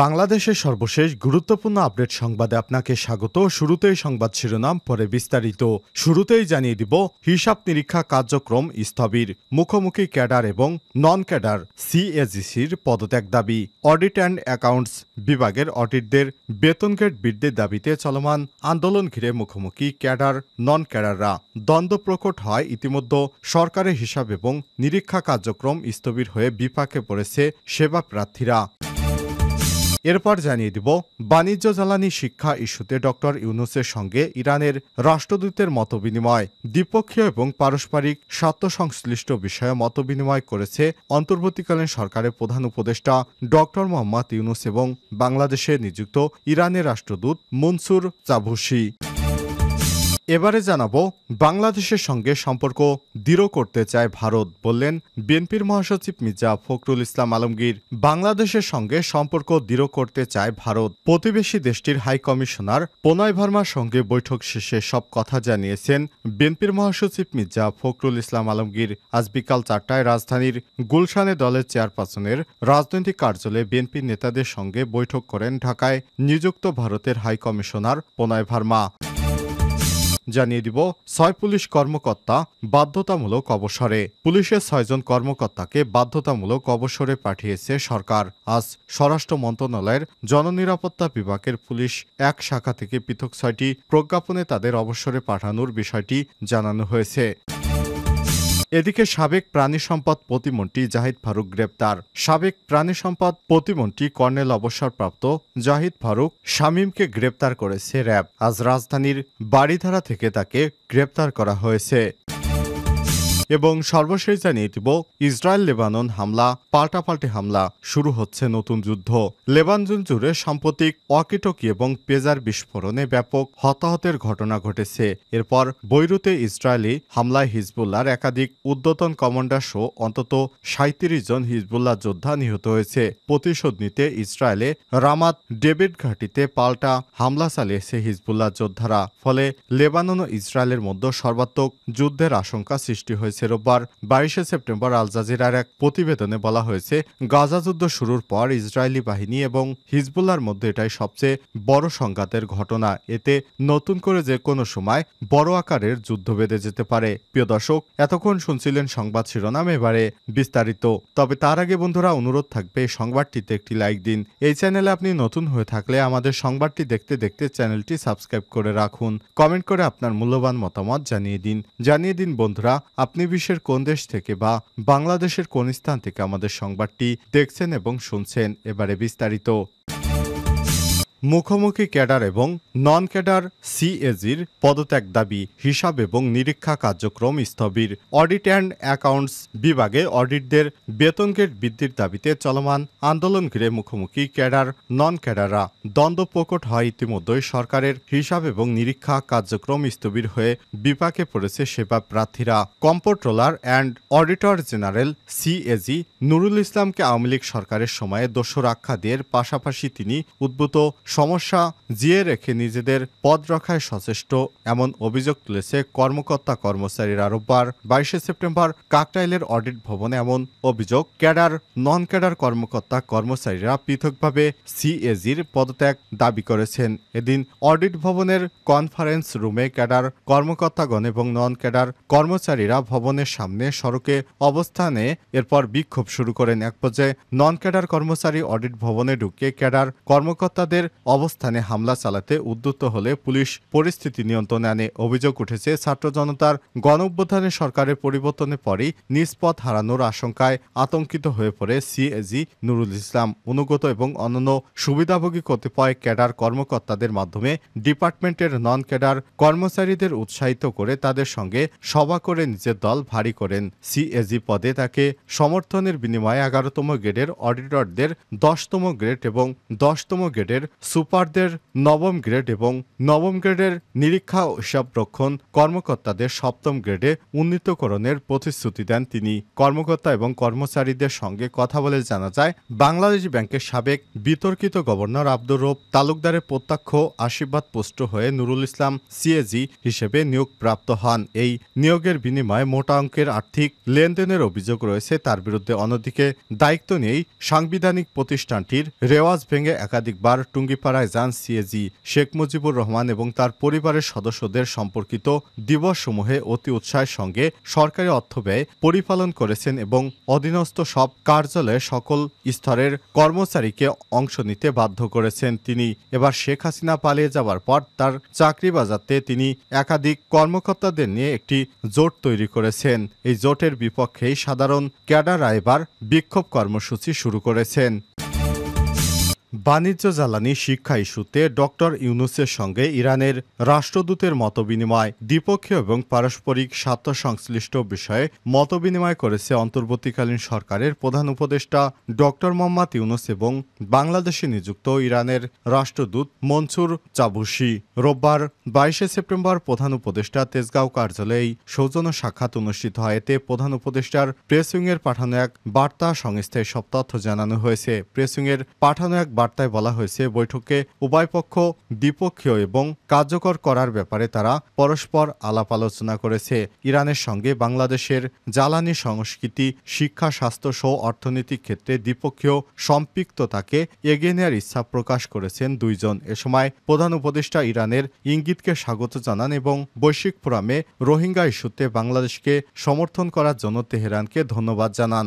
বাংলাদেশের সর্বশেষ গুরুত্বপূর্ণ আপডেট সংবাদে আপনাকে স্বাগত শুরুতেই সংবাদ শিরোনাম পরে বিস্তারিত শুরুতেই জানিয়ে দিব হিসাব নিরীক্ষা কার্যক্রম স্থবির মুখোমুখি ক্যাডার এবং নন ক্যাডার সিএজিসির e পদত্যাগ দাবি অডিট অ্যান্ড অ্যাকাউন্টস বিভাগের অডিটদের বেতন গেট বৃদ্ধির দাবিতে চলমান আন্দোলন ঘিরে মুখোমুখি ক্যাডার নন ক্যাডাররা দ্বন্দ্ব প্রকট হয় ইতিমধ্যে সরকারের হিসাব এবং নিরীক্ষা কার্যক্রম স্থবির হয়ে বিপাকে পড়েছে সেবা প্রার্থীরা এরপর জানিয়ে দিব বাণিজ্য জ্বালানি শিক্ষা ইস্যুতে ডক্টর ইউনুসের সঙ্গে ইরানের রাষ্ট্রদূতের মতবিনিময় দ্বিপক্ষীয় এবং পারস্পরিক স্বার্থ সংশ্লিষ্ট বিষয়ে মতবিনিময় করেছে অন্তর্বর্তীকালীন সরকারের প্রধান উপদেষ্টা ডক্টর মোহাম্মদ ইউনুস এবং বাংলাদেশে নিযুক্ত ইরানের রাষ্ট্রদূত মনসুর চাভুসি এবারে জানাবো বাংলাদেশের সঙ্গে সম্পর্ক দৃঢ় করতে চায় ভারত বললেন বিএনপির মহাসচিব মির্জা ফখরুল ইসলাম আলমগীর বাংলাদেশের সঙ্গে সম্পর্ক দৃঢ় করতে চায় ভারত প্রতিবেশী দেশটির হাই কমিশনার প্রণয় ভার্মার সঙ্গে বৈঠক শেষে সব কথা জানিয়েছেন বিএনপির মহাসচিব মির্জা ফখরুল ইসলাম আলমগীর আজ বিকাল চারটায় রাজধানীর গুলশানে দলের চেয়ারপারসনের রাজনৈতিক কার্যালয়ে বিএনপির নেতাদের সঙ্গে বৈঠক করেন ঢাকায় নিযুক্ত ভারতের হাই কমিশনার প্রণয় ভার্মা জানিয়ে দিব ছয় পুলিশ কর্মকর্তা বাধ্যতামূলক অবসরে পুলিশের ছয়জন কর্মকর্তাকে বাধ্যতামূলক অবসরে পাঠিয়েছে সরকার আজ স্বরাষ্ট্র মন্ত্রণালয়ের জননিরাপত্তা বিভাগের পুলিশ এক শাখা থেকে পৃথক ছয়টি প্রজ্ঞাপনে তাদের অবসরে পাঠানোর বিষয়টি জানানো হয়েছে এদিকে সাবেক প্রাণী সম্পদ প্রতিমন্ত্রী জাহিদ ফারুক গ্রেপ্তার সাবেক প্রাণী সম্পদ প্রতিমন্ত্রী কর্নেল অবসরপ্রাপ্ত জাহিদ ফারুক শামীমকে গ্রেপ্তার করেছে র্যাব আজ রাজধানীর বাড়িধারা থেকে তাকে গ্রেপ্তার করা হয়েছে এবং সর্বশেষ জানিয়ে দিব ইসরায়েল লেবানন হামলা পাল্টাপাল্টি হামলা শুরু হচ্ছে নতুন যুদ্ধ লেবানন জুড়ে সাম্প্রতিক অকিটকি এবং পেজার বিস্ফোরণে ব্যাপক হতাহতের ঘটনা ঘটেছে এরপর বৈরুতে ইসরায়েলি হামলায় হিজবুল্লার একাধিক উদ্যতন কমান্ডার সহ অন্তত সাঁত্রিশ জন হিজবুল্লাহ যোদ্ধা নিহত হয়েছে প্রতিশোধ নিতে ইসরায়েলে রামাত ডেভিড ঘাটিতে পাল্টা হামলা চালিয়েছে হিজবুল্লাহ যোদ্ধারা ফলে লেবানন ও ইসরায়েলের মধ্যে সর্বাত্মক যুদ্ধের আশঙ্কা সৃষ্টি হয়েছে হয়েছে রোববার বাইশে সেপ্টেম্বর আল জাজিরার এক প্রতিবেদনে বলা হয়েছে গাজা যুদ্ধ শুরুর পর ইসরায়েলি বাহিনী এবং হিজবুল্লার মধ্যে এটাই সবচেয়ে বড় সংঘাতের ঘটনা এতে নতুন করে যে কোনো সময় বড় আকারের যুদ্ধ বেঁধে যেতে পারে প্রিয় দর্শক এতক্ষণ শুনছিলেন সংবাদ শিরোনাম এবারে বিস্তারিত তবে তার আগে বন্ধুরা অনুরোধ থাকবে সংবাদটিতে একটি লাইক দিন এই চ্যানেলে আপনি নতুন হয়ে থাকলে আমাদের সংবাদটি দেখতে দেখতে চ্যানেলটি সাবস্ক্রাইব করে রাখুন কমেন্ট করে আপনার মূল্যবান মতামত জানিয়ে দিন জানিয়ে দিন বন্ধুরা আপনি আপনি বিশ্বের কোন দেশ থেকে বা বাংলাদেশের কোন স্থান থেকে আমাদের সংবাদটি দেখছেন এবং শুনছেন এবারে বিস্তারিত মুখোমুখি ক্যাডার এবং নন ক্যাডার সিএজির পদত্যাগ দাবি হিসাব এবং নিরীক্ষা কার্যক্রম স্থবির অডিট অ্যান্ড অ্যাকাউন্টস বিভাগে অডিটদের বেতন গেট বৃদ্ধির দাবিতে চলমান আন্দোলন ঘিরে মুখোমুখি ক্যাডার নন ক্যাডাররা দ্বন্দ্ব প্রকট হয় ইতিমধ্যেই সরকারের হিসাব এবং নিরীক্ষা কার্যক্রম স্থবির হয়ে বিপাকে পড়েছে সেবা প্রার্থীরা comptroller and auditor general CAG Nurul ইসলামকে আওয়ামী লীগ সরকারের সময়ে দোসর আখ্যা দিয়ে পাশাপাশি তিনি উদ্ভূত সমস্যা জিয়ে রেখে নিজেদের পদ রক্ষায় সচেষ্ট এমন অভিযোগ তুলেছে কর্মকর্তা কর্মচারীরা রোববার বাইশে সেপ্টেম্বর কাকটাইলের অডিট ভবনে এমন অভিযোগ ক্যাডার নন ক্যাডার কর্মকর্তা কর্মচারীরা পৃথকভাবে সিএজির পদত্যাগ দাবি করেছেন এদিন অডিট ভবনের কনফারেন্স রুমে ক্যাডার কর্মকর্তাগণ এবং নন ক্যাডার কর্মচারীরা ভবনের সামনে সড়কে অবস্থানে এরপর বিক্ষোভ শুরু করেন এক পর্যায়ে নন ক্যাডার কর্মচারী অডিট ভবনে ঢুকে ক্যাডার কর্মকর্তাদের অবস্থানে হামলা চালাতে উদ্যুত হলে পুলিশ পরিস্থিতি নিয়ন্ত্রণে আনে অভিযোগ উঠেছে ছাত্র জনতার গণ সরকারের পরিবর্তনের পরই নিষ্পথ হারানোর আশঙ্কায় আতঙ্কিত হয়ে পড়ে সিএজি নুরুল ইসলাম অনুগত এবং অন্যান্য সুবিধাভোগী কতিপয় ক্যাডার কর্মকর্তাদের মাধ্যমে ডিপার্টমেন্টের নন ক্যাডার কর্মচারীদের উৎসাহিত করে তাদের সঙ্গে সভা করে নিজের দল ভারী করেন সিএজি পদে তাকে সমর্থনের বিনিময়ে এগারোতম গ্রেডের অডিটরদের দশতম গ্রেড এবং দশতম গ্রেডের সুপারদের নবম গ্রেড এবং নবম গ্রেডের নিরীক্ষা ও হিসাবরক্ষণ কর্মকর্তাদের সপ্তম গ্রেডে উন্নীতকরণের প্রতিশ্রুতি দেন তিনি কর্মকর্তা এবং কর্মচারীদের সঙ্গে কথা বলে জানা যায় বাংলাদেশ ব্যাংকের সাবেক বিতর্কিত গভর্নর আব্দুর রব তালুকদারের প্রত্যক্ষ আশীর্বাদ পুষ্ট হয়ে নুরুল ইসলাম সিএজি হিসেবে নিয়োগপ্রাপ্ত হন এই নিয়োগের বিনিময়ে মোটা অঙ্কের আর্থিক লেনদেনের অভিযোগ রয়েছে তার বিরুদ্ধে অন্যদিকে দায়িত্ব নিয়েই সাংবিধানিক প্রতিষ্ঠানটির রেওয়াজ ভেঙে একাধিকবার টুঙ্গি কালীপাড়ায় যান সিএজি শেখ মুজিবুর রহমান এবং তার পরিবারের সদস্যদের সম্পর্কিত দিবসসমূহে অতি উৎসাহের সঙ্গে সরকারি অর্থ ব্যয় পরিপালন করেছেন এবং অধীনস্থ সব কার্যালয়ে সকল স্তরের কর্মচারীকে অংশ নিতে বাধ্য করেছেন তিনি এবার শেখ হাসিনা পালিয়ে যাওয়ার পর তার চাকরি বাজাতে তিনি একাধিক কর্মকর্তাদের নিয়ে একটি জোট তৈরি করেছেন এই জোটের বিপক্ষেই সাধারণ ক্যাডার এবার বিক্ষোভ কর্মসূচি শুরু করেছেন বাণিজ্য জ্বালানি শিক্ষা ইস্যুতে ডক্টর ইউনুসের সঙ্গে ইরানের রাষ্ট্রদূতের মতবিনিময় দ্বিপক্ষীয় এবং পারস্পরিক স্বার্থ সংশ্লিষ্ট বিষয়ে মতবিনিময় করেছে অন্তর্বর্তীকালীন সরকারের প্রধান উপদেষ্টা ডক্টর মোহাম্মদ ইউনুস এবং বাংলাদেশে নিযুক্ত ইরানের রাষ্ট্রদূত মনসুর চাবুসি রোববার বাইশে সেপ্টেম্বর প্রধান উপদেষ্টা তেজগাঁও কার্যালয়ে সৌজন্য সাক্ষাৎ অনুষ্ঠিত হয় এতে প্রধান উপদেষ্টার প্রেসিংয়ের পাঠানো এক বার্তা সংস্থায় সব তথ্য জানানো হয়েছে প্রেসিংয়ের পাঠানো এক বার্তায় বলা হয়েছে বৈঠকে উভয় পক্ষ দ্বিপক্ষীয় এবং কার্যকর করার ব্যাপারে তারা পরস্পর আলাপ আলোচনা করেছে ইরানের সঙ্গে বাংলাদেশের জ্বালানি সংস্কৃতি শিক্ষা স্বাস্থ্য সহ অর্থনৈতিক ক্ষেত্রে দ্বিপক্ষীয় সম্পৃক্ততাকে এগিয়ে নেওয়ার ইচ্ছা প্রকাশ করেছেন দুইজন এ সময় প্রধান উপদেষ্টা ইরানের ইঙ্গিতকে স্বাগত জানান এবং বৈশ্বিক ফোরামে রোহিঙ্গা ইস্যুতে বাংলাদেশকে সমর্থন করার জন্য তেহরানকে ধন্যবাদ জানান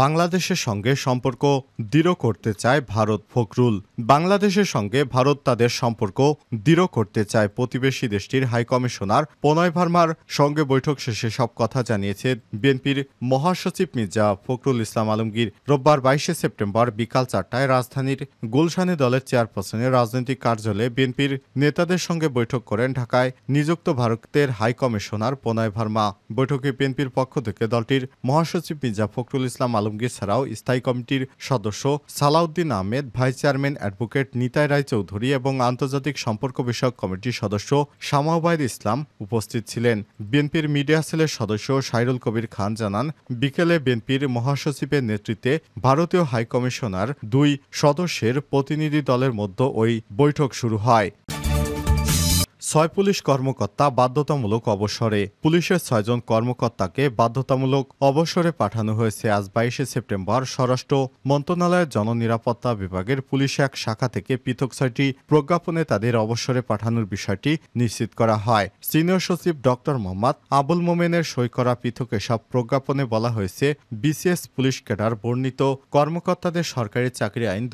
বাংলাদেশের সঙ্গে সম্পর্ক দৃঢ় করতে চায় ভারত ফখরুল বাংলাদেশের সঙ্গে ভারত তাদের সম্পর্ক দৃঢ় করতে চায় প্রতিবেশী দেশটির হাইকমিশনার প্রণয় ভার্মার সঙ্গে বৈঠক শেষে সব কথা জানিয়েছে বিএনপির মহাসচিব মির্জা ফখরুল ইসলাম আলমগীর রোববার বাইশে সেপ্টেম্বর বিকাল চারটায় রাজধানীর গুলশানে দলের চেয়ারপারসনের রাজনৈতিক কার্যালয়ে বিএনপির নেতাদের সঙ্গে বৈঠক করেন ঢাকায় নিযুক্ত ভারতের হাইকমিশনার প্রণয় ভার্মা বৈঠকে বিএনপির পক্ষ থেকে দলটির মহাসচিব মির্জা ফখরুল ইসলাম আলমগীর ছাড়াও স্থায়ী কমিটির সদস্য Salahuddin Ahmed vice chairman advocate Nitai Roy Chowdhury এবং আন্তর্জাতিক সম্পর্ক বিষয়ক কমিটির সদস্য শামাওবায়দ ইসলাম উপস্থিত ছিলেন বিএনপির মিডিয়া সেলের সদস্য সাইরুল কবির খান জানান বিকেলে বিএনপির মহাসচিবের নেতৃত্বে ভারতীয় হাইকমিশনার দুই সদস্যের প্রতিনিধি দলের মধ্যে ওই বৈঠক শুরু হয় ছয় পুলিশ কর্মকর্তা বাধ্যতামূলক অবসরে পুলিশের ছয়জন কর্মকর্তাকে বাধ্যতামূলক অবসরে পাঠানো হয়েছে আজ বাইশে সেপ্টেম্বর স্বরাষ্ট্র মন্ত্রণালয়ের জননিরাপত্তা বিভাগের পুলিশ এক শাখা থেকে পৃথক ছয়টি প্রজ্ঞাপনে তাদের অবসরে পাঠানোর বিষয়টি নিশ্চিত করা হয় সিনিয়র সচিব ড মোহাম্মদ আবুল মোমেনের সই করা পৃথক এসব প্রজ্ঞাপনে বলা হয়েছে বিসিএস পুলিশ ক্যাডার বর্ণিত কর্মকর্তাদের সরকারি চাকরি আইন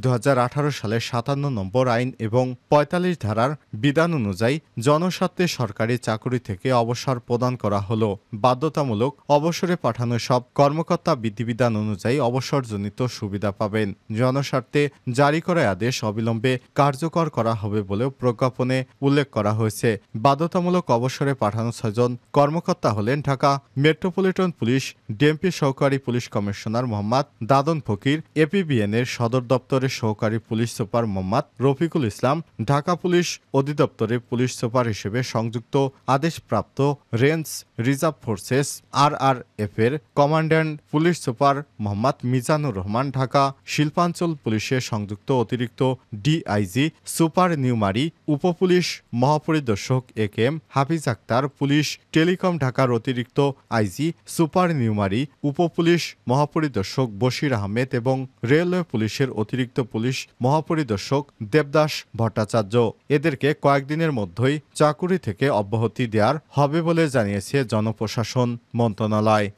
দু হাজার আঠারো সালের সাতান্ন নম্বর আইন এবং পঁয়তাল্লিশ ধারার বিধান অনুযায়ী জনস্বার্থে সরকারি চাকরি থেকে অবসর প্রদান করা হল বাধ্যতামূলক অবসরে পাঠানো সব কর্মকর্তা বিধিবিধান অনুযায়ী অবসরজনিত সুবিধা পাবেন জনস্বার্থে জারি করা আদেশ অবিলম্বে কার্যকর করা হবে বলেও প্রজ্ঞাপনে উল্লেখ করা হয়েছে বাধ্যতামূলক অবসরে পাঠানো ছয়জন কর্মকর্তা হলেন ঢাকা মেট্রোপলিটন পুলিশ ডিএমপি সহকারী police commissioner Mohammad Dadan Fakir APBN এর সদর দপ্তরের সহকারী police super Mohammad Rafiqul Islam Dhaka police অধি অধিদপ্তরে পুলিশ সুপার হিসেবে সংযুক্ত আদেশপ্রাপ্ত range reserve forces R F এর commandant police super Mohammad Mizanur Rahman Dhaka শিল্পাঞ্চল পুলিশে সংযুক্ত অতিরিক্ত ডিআইজি সুপার নিউমারি উপপুলিশ মহাপরিদর্শক A K M Hafiz Akhtar police telecom ঢাকার অতিরিক্ত আইজি সুপার নিউমারি উপপুলিশ মহাপরিদর্শক বশির আহমেদ এবং রেলওয়ে পুলিশের অতিরিক্ত পুলিশ মহাপরিদর্শক দেবদাস ভট্টাচার্য এদেরকে কয়েকদিনের মধ্যেই চাকুরি থেকে অব্যাহতি দেওয়ার হবে বলে জানিয়েছে জনপ্রশাসন মন্ত্রণালয়